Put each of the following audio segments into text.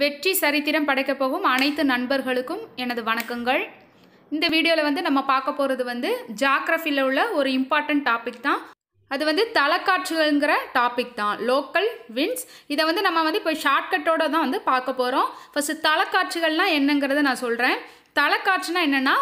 வெற்றி சரித்திரம் படைக்கப் போகும் அனைத்து நண்பர்களுக்கும் எனது வணக்கங்கள் இந்த வீடியோவில் வந்து நம்ம பார்க்க போகிறது வந்து ஜாக்ரஃபியில் உள்ள ஒரு இம்பார்ட்டண்ட் டாபிக் தான் அது வந்து தலைக்காட்சிகள்ங்கிற டாபிக் தான் லோக்கல் வின்ஸ் இதை வந்து நம்ம வந்து இப்போ ஷார்ட்கட்டோடு தான் வந்து பார்க்க போகிறோம் ஃபஸ்ட்டு தலைக்காட்சிகள்லாம் என்னங்கிறத நான் சொல்கிறேன் தலைக்காட்சினா என்னென்னா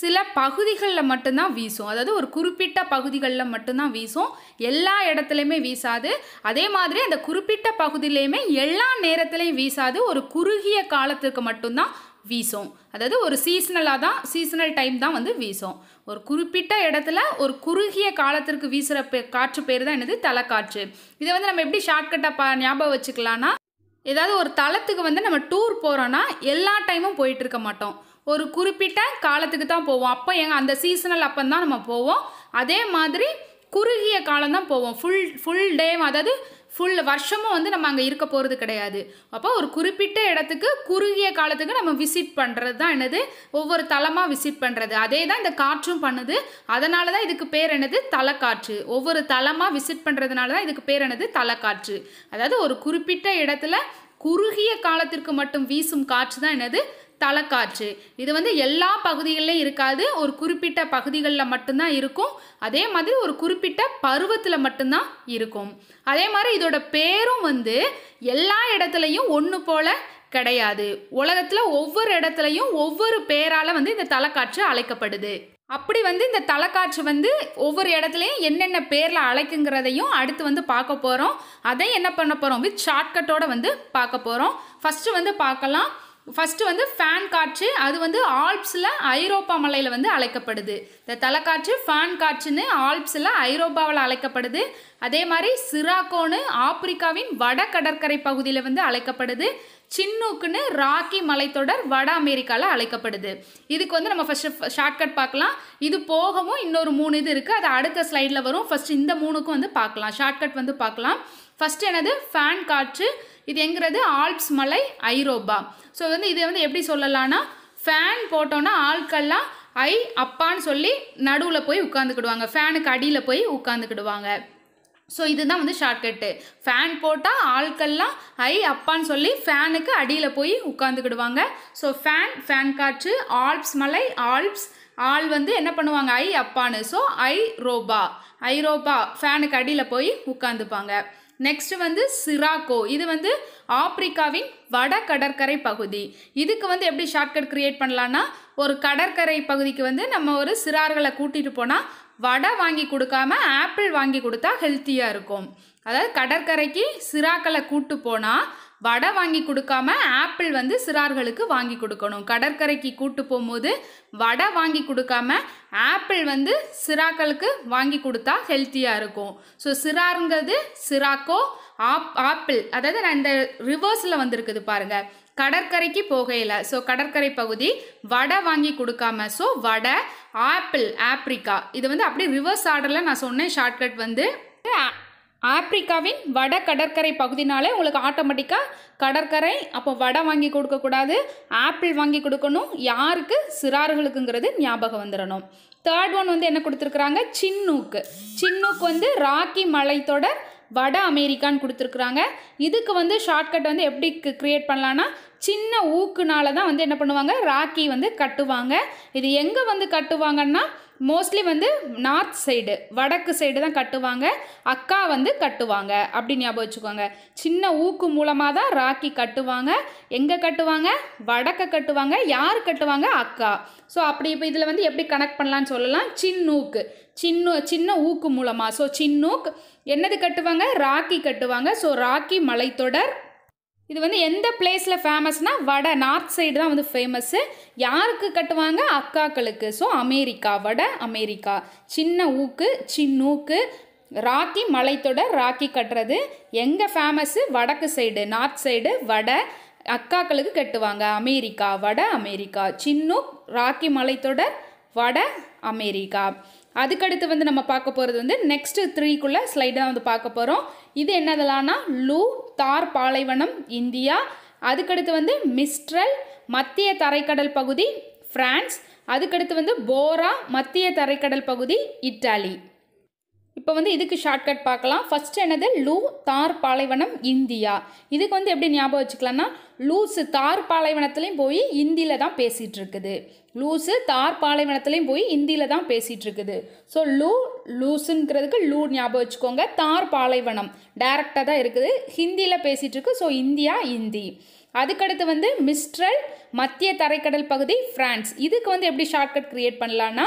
சில பகுதிகளில் மட்டும்தான் வீசும் அதாவது ஒரு குறிப்பிட்ட பகுதிகளில் மட்டும்தான் வீசும் எல்லா இடத்துலையுமே வீசாது அதே மாதிரி அந்த குறிப்பிட்ட பகுதியிலையுமே எல்லா நேரத்துலையும் வீசாது ஒரு குறுகிய காலத்துக்கு மட்டும்தான் வீசும் அதாவது ஒரு சீசனலாக தான் சீசனல் டைம் தான் வந்து வீசும் ஒரு குறிப்பிட்ட இடத்துல ஒரு குறுகிய காலத்திற்கு வீசுகிற பே காற்று பேர் தான் என்னது தலைக்காற்று இதை வந்து நம்ம எப்படி ஷார்ட்கட்டாக ப ஞாபகம் வச்சுக்கலான்னா ஏதாவது ஒரு தளத்துக்கு வந்து நம்ம டூர் போகிறோன்னா எல்லா டைமும் போயிட்டு இருக்க மாட்டோம் ஒரு குறிப்பிட்ட காலத்துக்கு தான் போவோம் அப்போ எங்கள் அந்த சீசனல் அப்போ தான் நம்ம போவோம் அதே மாதிரி குறுகிய காலம் தான் போவோம் ஃபுல் ஃபுல் டே அதாவது ஃபுல் வருஷமும் வந்து நம்ம அங்கே இருக்க போகிறது கிடையாது அப்போ ஒரு குறிப்பிட்ட இடத்துக்கு குறுகிய காலத்துக்கு நம்ம விசிட் பண்ணுறது தான் என்னது ஒவ்வொரு தலமாக விசிட் பண்ணுறது அதே தான் இந்த காற்றும் பண்ணுது அதனால தான் இதுக்கு பேர் என்னது தலைக்காற்று ஒவ்வொரு தலமாக விசிட் பண்ணுறதுனால தான் இதுக்கு பேர் என்னது தலைக்காற்று அதாவது ஒரு குறிப்பிட்ட இடத்துல குறுகிய காலத்திற்கு மட்டும் வீசும் காற்று தான் என்னது தலைக்காற்று இது வந்து எல்லா பகுதிகளிலும் இருக்காது ஒரு குறிப்பிட்ட பகுதிகளில் மட்டும்தான் இருக்கும் அதே மாதிரி ஒரு குறிப்பிட்ட பருவத்தில் மட்டும்தான் இருக்கும் அதே மாதிரி இதோட பேரும் வந்து எல்லா இடத்துலையும் ஒன்று போல் கிடையாது உலகத்தில் ஒவ்வொரு இடத்துலையும் ஒவ்வொரு பேரால் வந்து இந்த தலைக்காற்று அழைக்கப்படுது அப்படி வந்து இந்த தலைக்காற்று வந்து ஒவ்வொரு இடத்துலையும் என்னென்ன பேரில் அழைக்குங்கிறதையும் அடுத்து வந்து பார்க்க போகிறோம் அதையும் என்ன பண்ண போகிறோம் வித் ஷார்ட்கட்டோட வந்து பார்க்க போகிறோம் ஃபஸ்ட்டு வந்து பார்க்கலாம் ஃபஸ்ட்டு வந்து ஃபேன் காற்று அது வந்து ஆல்ப்ஸில் ஐரோப்பா மலையில் வந்து அழைக்கப்படுது இந்த தலைக்காற்று ஃபேன் காற்றுன்னு ஆல்ப்ஸில் ஐரோப்பாவில் அழைக்கப்படுது அதே மாதிரி சிராக்கோன்னு ஆப்பிரிக்காவின் வட கடற்கரை பகுதியில் வந்து அழைக்கப்படுது சின்னூக்குன்னு ராக்கி மலைத்தொடர் வட அமெரிக்காவில் அழைக்கப்படுது இதுக்கு வந்து நம்ம ஃபஸ்ட்டு ஷார்ட்கட் பார்க்கலாம் இது போகவும் இன்னொரு மூணு இது இருக்குது அது அடுத்த ஸ்லைடில் வரும் ஃபஸ்ட் இந்த மூணுக்கும் வந்து பார்க்கலாம் ஷார்ட்கட் வந்து பார்க்கலாம் ஃபஸ்ட்டு என்னது ஃபேன் காற்று இது எங்கிறது ஆல்ப்ஸ் மலை ஐரோப்பா ஸோ வந்து இதை வந்து எப்படி சொல்லலாம்னா ஃபேன் போட்டோன்னா ஆட்கள்லாம் ஐ அப்பான்னு சொல்லி நடுவில் போய் உட்காந்துக்கிடுவாங்க ஃபேனுக்கு அடியில் போய் உட்காந்துக்கிடுவாங்க ஸோ இதுதான் வந்து ஷார்ட்கட்டு ஃபேன் போட்டால் ஆட்கள்லாம் ஐ அப்பான்னு சொல்லி ஃபேனுக்கு அடியில் போய் உட்காந்துக்கிடுவாங்க ஸோ ஃபேன் ஃபேன் காற்று ஆல்ப்ஸ் மலை ஆல்ப்ஸ் ஆள் வந்து என்ன பண்ணுவாங்க ஐ அப்பான்னு ஸோ ஐ ரோபா ஐரோபா ஃபேனுக்கு அடியில் போய் உட்காந்துப்பாங்க நெக்ஸ்ட் வந்து சிராக்கோ இது வந்து ஆப்பிரிக்காவின் வட கடற்கரை பகுதி இதுக்கு வந்து எப்படி ஷார்ட்கட் க்ரியேட் பண்ணலான்னா ஒரு கடற்கரை பகுதிக்கு வந்து நம்ம ஒரு சிறார்களை கூட்டிகிட்டு போனால் வடை வாங்கி கொடுக்காம ஆப்பிள் வாங்கி கொடுத்தா ஹெல்த்தியாக இருக்கும் அதாவது கடற்கரைக்கு சிராக்களை கூட்டு போனால் வடை வாங்கி கொடுக்காம ஆப்பிள் வந்து சிறார்களுக்கு வாங்கி கொடுக்கணும் கடற்கரைக்கு கூட்டு போகும்போது வடை வாங்கி கொடுக்காம ஆப்பிள் வந்து சிறாக்களுக்கு வாங்கி கொடுத்தா ஹெல்த்தியாக இருக்கும் ஸோ சிறாருங்கிறது சிறாக்கோ ஆப் ஆப்பிள் அதாவது நான் இந்த ரிவர்ஸில் வந்திருக்குது பாருங்கள் கடற்கரைக்கு போகையில் ஸோ கடற்கரை பகுதி வடை வாங்கி கொடுக்காம ஸோ வடை ஆப்பிள் ஆப்ரிக்கா இது வந்து அப்படியே ரிவர்ஸ் ஆர்டரில் நான் சொன்னேன் ஷார்ட்கட் வந்து ஆப்பிரிக்காவின் வட கடற்கரை பகுதினாலே உங்களுக்கு ஆட்டோமேட்டிக்காக கடற்கரை அப்போ வடை வாங்கி கொடுக்கக்கூடாது ஆப்பிள் வாங்கி கொடுக்கணும் யாருக்கு சிறார்களுக்குங்கிறது ஞாபகம் வந்துடணும் தேர்ட் ஒன் வந்து என்ன கொடுத்துருக்குறாங்க சின்னூக்கு சின்னூக்கு வந்து ராக்கி மலைத்தொடர் வட அமெரிக்கான்னு கொடுத்துருக்குறாங்க இதுக்கு வந்து ஷார்ட்கட் வந்து எப்படி க்ரியேட் பண்ணலான்னா சின்ன ஊக்குனால தான் வந்து என்ன பண்ணுவாங்க ராக்கி வந்து கட்டுவாங்க இது எங்கே வந்து கட்டுவாங்கன்னா மோஸ்ட்லி வந்து நார்த் சைடு வடக்கு சைடு தான் கட்டுவாங்க அக்கா வந்து கட்டுவாங்க அப்படி ஞாபகம் வச்சுக்கோங்க சின்ன ஊக்கு மூலமாக தான் ராக்கி கட்டுவாங்க எங்கே கட்டுவாங்க வடக்கை கட்டுவாங்க யார் கட்டுவாங்க அக்கா ஸோ அப்படி இப்போ இதில் வந்து எப்படி கனெக்ட் பண்ணலான்னு சொல்லலாம் சின்னூக்கு சின்ன சின்ன ஊக்கு மூலமாக ஸோ சின்னூக் என்னது கட்டுவாங்க ராக்கி கட்டுவாங்க ஸோ ராக்கி மலைத்தொடர் இது வந்து எந்த பிளேஸில் ஃபேமஸ்னால் வட நார்த் சைடு தான் வந்து ஃபேமஸ்ஸு யாருக்கு கட்டுவாங்க அக்காக்களுக்கு ஸோ அமெரிக்கா வட அமெரிக்கா சின்ன ஊக்கு சின்னூக்கு ராக்கி மலைத்தொடர் ராக்கி கட்டுறது எங்கே ஃபேமஸ்ஸு வடக்கு சைடு நார்த் சைடு வட அக்காக்களுக்கு கட்டுவாங்க அமெரிக்கா வட அமெரிக்கா சின்னூக் ராக்கி மலைத்தொடர் வட அமெரிக்கா அதுக்கடுத்து வந்து நம்ம பார்க்க போகிறது வந்து நெக்ஸ்ட்டு த்ரீக்குள்ளே ஸ்லைடாக வந்து பார்க்க போகிறோம் இது என்னதெல்லாம்னா லூ தார் பாலைவனம் இந்தியா அதுக்கடுத்து வந்து மிஸ்ட்ரல் மத்திய தரைக்கடல் பகுதி ஃப்ரான்ஸ் அதுக்கடுத்து வந்து போரா மத்திய தரைக்கடல் பகுதி இட்டாலி இப்போ வந்து இதுக்கு ஷார்ட்கட் பார்க்கலாம் ஃபஸ்ட் என்னது லூ தார் பாலைவனம் இந்தியா இதுக்கு வந்து எப்படி ஞாபகம் வச்சுக்கலாம்னா லூஸு தார் பாலைவனத்துலேயும் போய் இந்தியில் தான் பேசிகிட்டு இருக்குது லூஸு தார் பாலைவனத்துலேயும் போய் இந்தியில் தான் பேசிகிட்டு இருக்குது ஸோ லூ லூஸுங்கிறதுக்கு லூ ஞாபகம் வச்சுக்கோங்க தார் பாலைவனம் டைரக்டாக தான் இருக்குது ஹிந்தியில் பேசிகிட்டு இருக்கு ஸோ இந்தியா இந்தி அதுக்கடுத்து வந்து மிஸ்ட்ரல் மத்திய தரைக்கடல் பகுதி ஃப்ரான்ஸ் இதுக்கு வந்து எப்படி ஷார்ட்கட் க்ரியேட் பண்ணலான்னா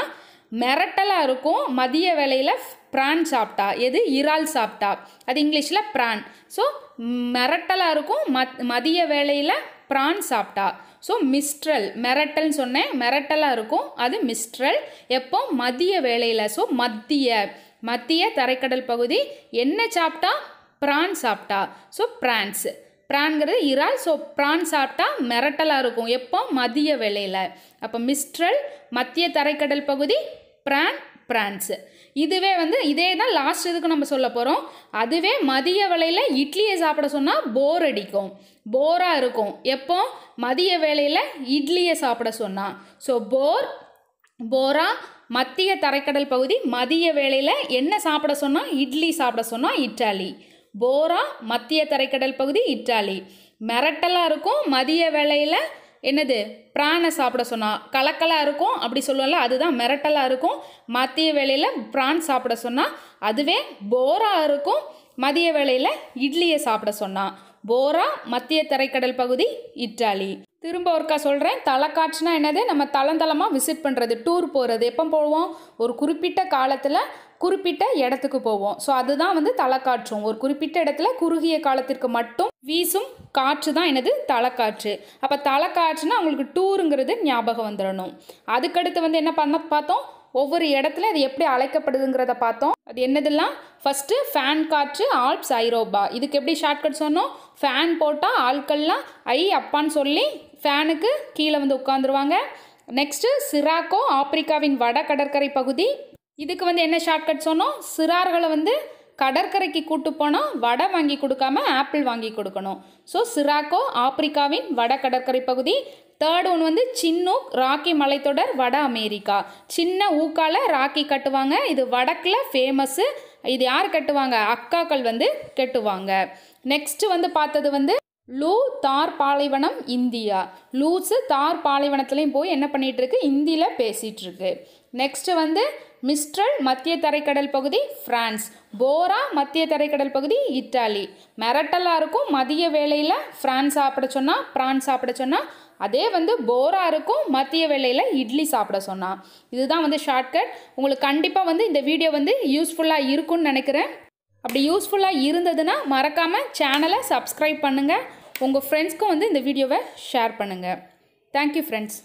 மிரட்டலாக இருக்கும் மதிய வேலையில் பிரான் சாப்பிட்டா எது இறால் சாப்பிட்டா அது இங்கிலீஷில் பிரான் ஸோ மிரட்டலாக இருக்கும் மத் மதிய வேலையில் பிரான் சாப்பிட்டா ஸோ மிஸ்ட்ரல் மிரட்டல்னு சொன்னேன் மிரட்டலாக இருக்கும் அது மிஸ்ட்ரல் எப்போ மதிய வேலையில் ஸோ மத்திய மத்திய தரைக்கடல் பகுதி என்ன சாப்பிட்டா பிரான் சாப்பிட்டா ஸோ பிரான்ஸ் ப்ரான்கிறது இறால் ஸோ ப்ரான் சாப்பிட்டா மிரட்டலாக இருக்கும் எப்போ மதிய வேலையில் அப்போ மிஸ்ட்ரல் மத்திய தரைக்கடல் பகுதி ப்ரான் பிரான்ஸு இதுவே வந்து இதே தான் லாஸ்ட் இதுக்கு நம்ம சொல்ல போகிறோம் அதுவே மதிய வேலையில் இட்லியை சாப்பிட சொன்னால் போர் அடிக்கும் போராக இருக்கும் எப்போ மதிய வேலையில் இட்லியை சாப்பிட சொன்னால் ஸோ போர் போரா மத்திய தரைக்கடல் பகுதி மதிய வேலையில் என்ன சாப்பிட சொன்னால் இட்லி சாப்பிட சொன்னால் இட்டாலி போரா மத்திய தரைக்கடல் பகுதி இட்டாலி மிரட்டலாக இருக்கும் மதிய வேளையில் என்னது பிரானை சாப்பிட சொன்னால் கலக்கலாக இருக்கும் அப்படி சொல்லுவோம்ல அதுதான் மிரட்டலாக இருக்கும் மத்திய வேளையில் பிரான் சாப்பிட சொன்னால் அதுவே போராக இருக்கும் மதிய வேளையில் இட்லியை சாப்பிட சொன்னால் போரா மத்திய தரைக்கடல் பகுதி இட்டாலி திரும்ப ஒருக்கா சொல்கிறேன் தலைக்காட்சினா என்னது நம்ம தளந்தளமாக விசிட் பண்ணுறது டூர் போகிறது எப்போ போடுவோம் ஒரு குறிப்பிட்ட காலத்தில் குறிப்பிட்ட இடத்துக்கு போவோம் ஸோ அதுதான் வந்து தலைக்காற்றும் ஒரு குறிப்பிட்ட இடத்துல குறுகிய காலத்திற்கு மட்டும் வீசும் காற்று தான் என்னது தலைக்காற்று அப்போ தலைக்காற்றுனா அவங்களுக்கு டூருங்கிறது ஞாபகம் வந்துடணும் அதுக்கடுத்து வந்து என்ன பண்ண பார்த்தோம் ஒவ்வொரு இடத்துல அது எப்படி அழைக்கப்படுதுங்கிறத பார்த்தோம் அது என்னதெல்லாம் ஃபஸ்ட்டு ஃபேன் காற்று ஆல்ப்ஸ் ஐரோபா இதுக்கு எப்படி ஷார்ட்கட் சொன்னோம் ஃபேன் போட்டால் ஆட்கள்லாம் ஐ அப்பான்னு சொல்லி ஃபேனுக்கு கீழே வந்து உட்காந்துருவாங்க நெக்ஸ்ட்டு சிராக்கோ ஆப்பிரிக்காவின் வட கடற்கரை பகுதி இதுக்கு வந்து என்ன ஷார்ட்கட் சொன்னோம் சிறார்களை வந்து கடற்கரைக்கு கூட்டு போனால் வடை வாங்கி கொடுக்காம ஆப்பிள் வாங்கி கொடுக்கணும் ஸோ சிராக்கோ ஆப்பிரிக்காவின் வட கடற்கரை பகுதி தேர்ட் ஒன் வந்து சின்னூக் ராக்கி மலைத்தொடர் வட அமெரிக்கா சின்ன ஊக்கால ராக்கி கட்டுவாங்க இது வடக்கில் ஃபேமஸ்ஸு இது யார் கட்டுவாங்க அக்காக்கள் வந்து கட்டுவாங்க நெக்ஸ்ட்டு வந்து பார்த்தது வந்து லூ தார் பாலைவனம் இந்தியா லூஸு தார் பாலைவனத்துலேயும் போய் என்ன பண்ணிகிட்ருக்கு இந்தியில் பேசிகிட்ருக்கு நெக்ஸ்ட்டு வந்து மிஸ்ட்ரல் மத்திய தரைக்கடல் பகுதி ஃப்ரான்ஸ் போரா மத்திய தரைக்கடல் பகுதி இத்தாலி மெரட்டலாக இருக்கும் மதிய வேலையில் ஃப்ரான்ஸ் சாப்பிட சொன்னால் ஃப்ரான்ஸ் சாப்பிட சொன்னால் அதே வந்து போரா இருக்கும் மத்திய வேலையில் இட்லி சாப்பிட சொன்னால் இதுதான் வந்து ஷார்ட்கட் உங்களுக்கு கண்டிப்பாக வந்து இந்த வீடியோ வந்து யூஸ்ஃபுல்லாக இருக்கும்னு நினைக்கிறேன் அப்படி யூஸ்ஃபுல்லாக இருந்ததுன்னா மறக்காமல் சேனலை சப்ஸ்கிரைப் பண்ணுங்கள் உங்கள் ஃப்ரெண்ட்ஸ்க்கும் வந்து இந்த வீடியோவை ஷேர் பண்ணுங்கள் தேங்க்யூ ஃப்ரெண்ட்ஸ்